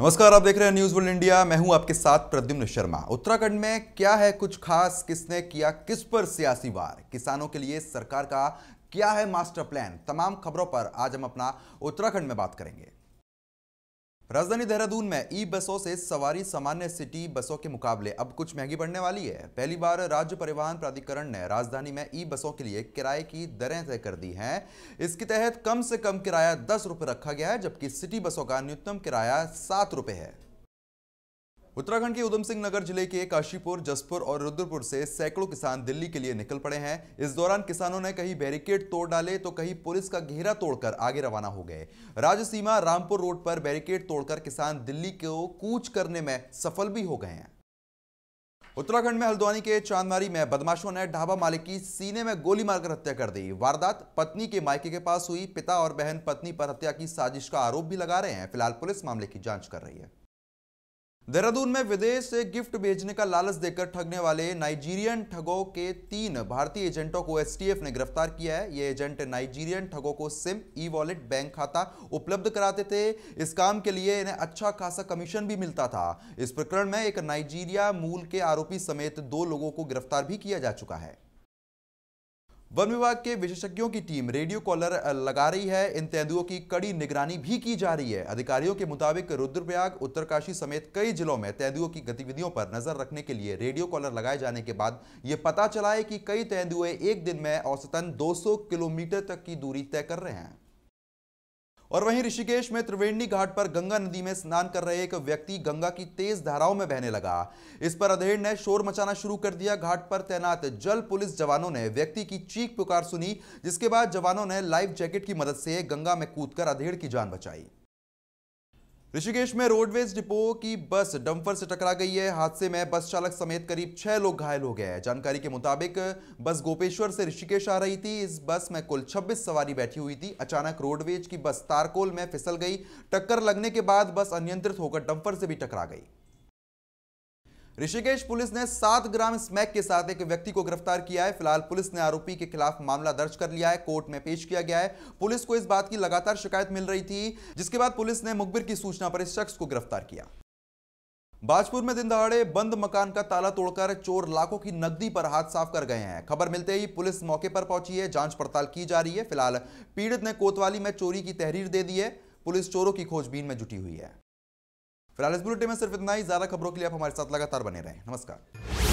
नमस्कार आप देख रहे हैं न्यूज वर्ल्ड इंडिया मैं हूं आपके साथ प्रद्युम्न शर्मा उत्तराखंड में क्या है कुछ खास किसने किया किस पर सियासी वार किसानों के लिए सरकार का क्या है मास्टर प्लान तमाम खबरों पर आज हम अपना उत्तराखंड में बात करेंगे राजधानी देहरादून में ई बसों से सवारी सामान्य सिटी बसों के मुकाबले अब कुछ महंगी पड़ने वाली है पहली बार राज्य परिवहन प्राधिकरण ने राजधानी में ई बसों के लिए किराए की दरें तय कर दी हैं इसके तहत कम से कम किराया दस रुपये रखा गया है जबकि सिटी बसों का न्यूनतम किराया सात रुपये है उत्तराखंड के उधम सिंह नगर जिले के काशीपुर जसपुर और रुद्रपुर से सैकड़ों किसान दिल्ली के लिए निकल पड़े हैं इस दौरान किसानों ने कहीं बैरिकेड तोड़ डाले तो कहीं पुलिस का घेरा तोड़कर आगे रवाना हो गए राज्य सीमा रामपुर रोड पर बैरिकेड तोड़कर किसान दिल्ली को कूच करने में सफल भी हो गए हैं उत्तराखंड में हल्द्वानी के चांदमारी में बदमाशों ने ढाबा मालिक की सीने में गोली मारकर हत्या कर दी वारदात पत्नी के मायके के पास हुई पिता और बहन पत्नी पर हत्या की साजिश का आरोप भी लगा रहे हैं फिलहाल पुलिस मामले की जांच कर रही है देहरादून में विदेश से गिफ्ट भेजने का लालच देकर ठगने वाले नाइजीरियन ठगों के तीन भारतीय एजेंटों को एसटीएफ ने गिरफ्तार किया है ये एजेंट नाइजीरियन ठगों को सिम ई वॉलेट बैंक खाता उपलब्ध कराते थे इस काम के लिए इन्हें अच्छा खासा कमीशन भी मिलता था इस प्रकरण में एक नाइजीरिया मूल के आरोपी समेत दो लोगों को गिरफ्तार भी किया जा चुका है वन विभाग के विशेषज्ञों की टीम रेडियो कॉलर लगा रही है इन तेंदुओं की कड़ी निगरानी भी की जा रही है अधिकारियों के मुताबिक रुद्रप्रयाग उत्तरकाशी समेत कई जिलों में तेंदुओं की गतिविधियों पर नजर रखने के लिए रेडियो कॉलर लगाए जाने के बाद ये पता चला है कि कई तेंदुए एक दिन में औसतन दो किलोमीटर तक की दूरी तय कर रहे हैं और वहीं ऋषिकेश में त्रिवेणी घाट पर गंगा नदी में स्नान कर रहे एक व्यक्ति गंगा की तेज धाराओं में बहने लगा इस पर अधेड़ ने शोर मचाना शुरू कर दिया घाट पर तैनात जल पुलिस जवानों ने व्यक्ति की चीख पुकार सुनी जिसके बाद जवानों ने लाइफ जैकेट की मदद से गंगा में कूदकर अधेड़ की जान बचाई ऋषिकेश में रोडवेज डिपो की बस डंपर से टकरा गई है हादसे में बस चालक समेत करीब छह लोग घायल हो गए हैं जानकारी के मुताबिक बस गोपेश्वर से ऋषिकेश आ रही थी इस बस में कुल 26 सवारी बैठी हुई थी अचानक रोडवेज की बस तारकोल में फिसल गई टक्कर लगने के बाद बस अनियंत्रित होकर डंपर से भी टकरा गई ऋषिकेश पुलिस ने सात ग्राम स्मैक के साथ एक व्यक्ति को गिरफ्तार किया है फिलहाल पुलिस ने आरोपी के खिलाफ मामला दर्ज कर लिया है कोर्ट में पेश किया गया है पुलिस को इस बात की लगातार शिकायत मिल रही थी जिसके बाद पुलिस ने मुखबिर की सूचना पर इस शख्स को गिरफ्तार किया बाजपुर में दिन दहाड़े बंद मकान का ताला तोड़कर चोर लाखों की नकदी पर हाथ साफ कर गए हैं खबर मिलते ही पुलिस मौके पर पहुंची है जांच पड़ताल की जा रही है फिलहाल पीड़ित ने कोतवाली में चोरी की तहरीर दे दी है पुलिस चोरों की खोजबीन में जुटी हुई है फिलहाल इस बुलेटिन में सिर्फ इतना ही ज्यादा खबरों के लिए आप हमारे साथ लगातार बने रहें नमस्कार